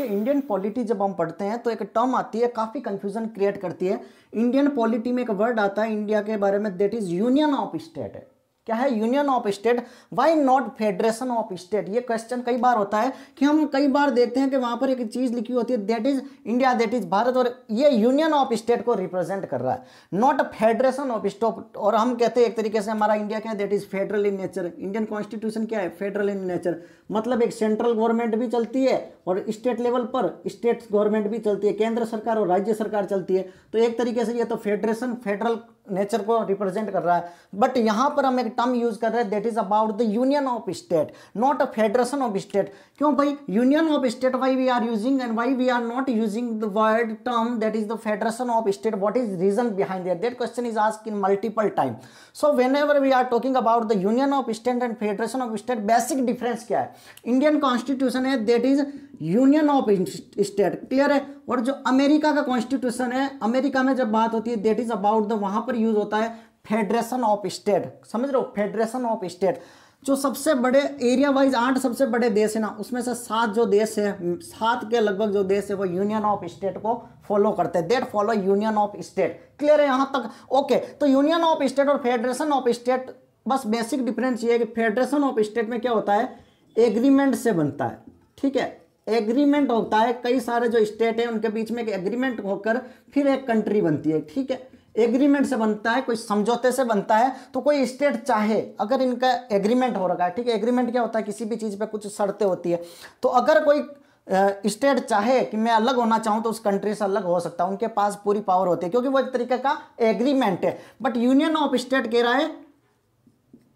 देखिए Indian polity जब हम पढ़ते हैं तो एक टर्म आती है काफ़ी कंफ्यूजन क्रिएट करती है इंडियन पॉलिटी में एक वर्ड आता है इंडिया के बारे में that is union of state क्या है union of state why not federation of state ये क्वेश्चन कई बार होता है कि हम कई बार देखते हैं कि वहां पर एक चीज़ लिखी होती है that is India that is Bharat और ये यूनियन ऑफ स्टेट को रिप्रेजेंट कर रहा है नॉट फेडरेशन ऑफ स्टोप और हम कहते हैं एक तरीके से हमारा इंडिया क्या है that is federal in nature Indian constitution क्या है फेडरल इन नेचर मतलब एक सेंट्रल गवर्नमेंट भी चलती है और स्टेट लेवल पर स्टेट गवर्नमेंट भी चलती है केंद्र सरकार और राज्य सरकार चलती है तो एक तरीके से ये तो फेडरेशन फेडरल नेचर को रिप्रेजेंट कर रहा है बट यहाँ पर हम एक टर्म यूज कर रहे हैं that is about the union of state not a federation of state क्यों भाई union of state why we are using and why we are not using the word term that is the federation of state what is reason behind that that question is ask in multiple time so whenever we are talking about the union of state and federation of state basic difference क्या है Indian constitution है that is union of state clear है और जो America का constitution है America में जब बात होती है दैट इज अबाउट द वहां पर यूज होता है फेडरेशन ऑफ स्टेट समझ रहे हो फेडरेशन ऑफ स्टेट जो सबसे बड़े एरिया वाइज आठ सबसे बड़े देश है ना उसमें से सात जो देश है सात के लगभग जो देश है वो यूनियन ऑफ स्टेट को फॉलो करते हैं that follow union of state clear है यहाँ तक ओके तो यूनियन ऑफ स्टेट और फेडरेशन ऑफ स्टेट बस बेसिक डिफरेंस ये है कि फेडरेशन ऑफ स्टेट में क्या होता है एग्रीमेंट से बनता है ठीक है एग्रीमेंट होता है कई सारे जो स्टेट है उनके बीच में एक एग्रीमेंट होकर फिर एक कंट्री बनती है ठीक है एग्रीमेंट से बनता है कोई समझौते से बनता है तो कोई स्टेट चाहे अगर इनका एग्रीमेंट हो रखा है ठीक है एग्रीमेंट क्या होता है किसी भी चीज़ पे कुछ शर्तें होती है तो अगर कोई स्टेट चाहे कि मैं अलग होना चाहूँ तो उस कंट्री से अलग हो सकता है उनके पास पूरी पावर होती है क्योंकि वो एक तरीके का एग्रीमेंट है बट यूनियन ऑफ स्टेट कह रहा है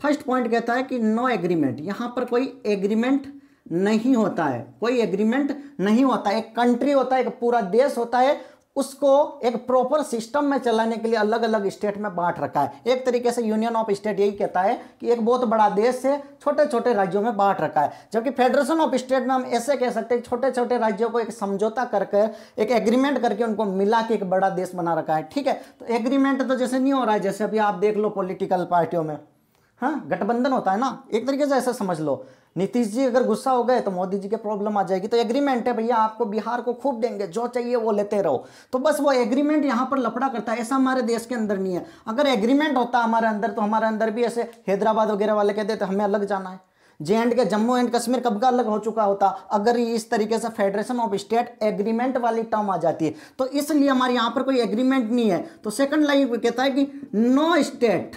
फर्स्ट पॉइंट कहता है कि नो एग्रीमेंट यहाँ पर कोई एग्रीमेंट नहीं होता है कोई एग्रीमेंट नहीं होता एक कंट्री होता है एक पूरा देश होता है उसको एक प्रॉपर सिस्टम में चलाने के लिए अलग अलग स्टेट में बांट रखा है एक तरीके से यूनियन ऑफ स्टेट यही कहता है कि एक बहुत बड़ा देश है छोटे छोटे राज्यों में बांट रखा है जबकि फेडरेशन ऑफ स्टेट में हम ऐसे कह सकते हैं छोटे छोटे राज्यों को एक समझौता करके एक एग्रीमेंट करके उनको मिला के एक बड़ा देश बना रखा है ठीक है तो एग्रीमेंट तो जैसे नहीं हो रहा है जैसे अभी आप देख लो पोलिटिकल पार्टियों में हाँ गठबंधन होता है ना एक तरीके से ऐसा समझ लो नीतीश जी अगर गुस्सा हो गए तो मोदी जी के प्रॉब्लम आ जाएगी तो एग्रीमेंट है भैया आपको बिहार को खूब देंगे जो चाहिए वो लेते रहो तो बस वो एग्रीमेंट यहाँ पर लपड़ा करता है ऐसा हमारे देश के अंदर नहीं है अगर एग्रीमेंट होता हमारे अंदर तो हमारे अंदर भी ऐसे हैदराबाद वगैरह वाले कहते तो हमें अलग जाना है जे एंड के जम्मू एंड कश्मीर कब का अलग हो चुका होता अगर इस तरीके से फेडरेशन ऑफ स्टेट एग्रीमेंट वाली टर्म आ जाती है तो इसलिए हमारे यहाँ पर कोई एग्रीमेंट नहीं है तो सेकंड लाइन कहता है कि नो स्टेट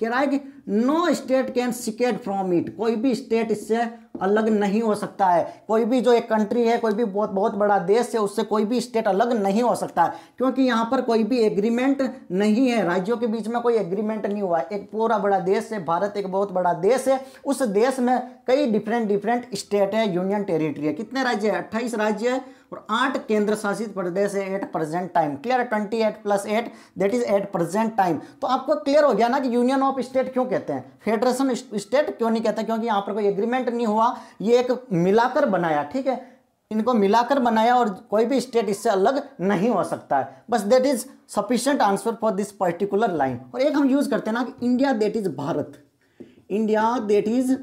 कह रहा है कि no state can secede from it कोई भी स्टेट इससे अलग नहीं हो सकता है कोई भी जो एक कंट्री है कोई भी बहुत बहुत बड़ा देश है उससे कोई भी स्टेट अलग नहीं हो सकता है क्योंकि यहाँ पर कोई भी एग्रीमेंट नहीं है राज्यों के बीच में कोई एग्रीमेंट नहीं हुआ है एक पूरा बड़ा देश है भारत एक बहुत बड़ा देश है उस देश में कई डिफरेंट डिफरेंट स्टेट है यूनियन टेरिटरी है कितने राज्य है अट्ठाईस राज्य है और आठ केंद्र शासित प्रदेश है एट प्रेजेंट टाइम क्लियर है twenty eight plus eight that is at present time तो आपको क्लियर हो गया ना कि यूनियन ऑफ स्टेट क्यों कहते हैं फेडरेशन स्टेट क्यों नहीं कहते क्योंकि यहाँ पर कोई एग्रीमेंट नहीं हुआ हुआ ये एक मिलाकर बनाया ठीक है इनको मिलाकर बनाया और कोई भी स्टेट इससे अलग नहीं हो सकता है बस that is sufficient answer for this particular line और एक हम यूज़ करते हैं ना कि India that is Bharat India that is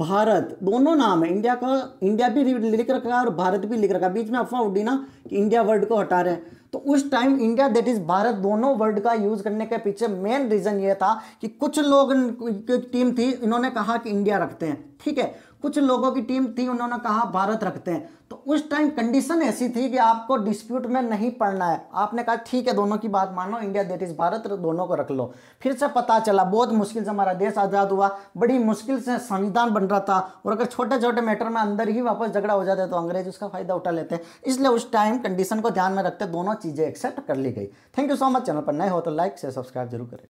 Bharat दोनों नाम है इंडिया का इंडिया भी लिख रखा है और भारत भी लिख रखा है बीच में अफवाह उड़ी ना कि इंडिया वर्ड को हटा रहे हैं तो उस time India that is Bharat दोनों वर्ड का यूज़ करने के पीछे मेन रीज़न ये था कि कुछ लोग टीम थी इन्होंने कहा कि इंडिया रखते हैं ठीक है कुछ लोगों की टीम थी उन्होंने कहा भारत रखते हैं तो उस टाइम कंडीशन ऐसी थी कि आपको डिस्प्यूट में नहीं पड़ना है आपने कहा ठीक है दोनों की बात मानो इंडिया देट इज़ भारत दोनों को रख लो फिर से पता चला बहुत मुश्किल से हमारा देश आज़ाद हुआ बड़ी मुश्किल से संविधान बन रहा था और अगर छोटे छोटे मैटर में अंदर ही वापस झगड़ा हो जाता है तो अंग्रेज उसका फ़ायदा उठा लेते हैं इसलिए उस टाइम कंडीशन को ध्यान में रखते दोनों चीज़ें एक्सेप्ट कर ली गई thank you so much channel पर नए हो तो लाइक से सब्सक्राइब जरूर करें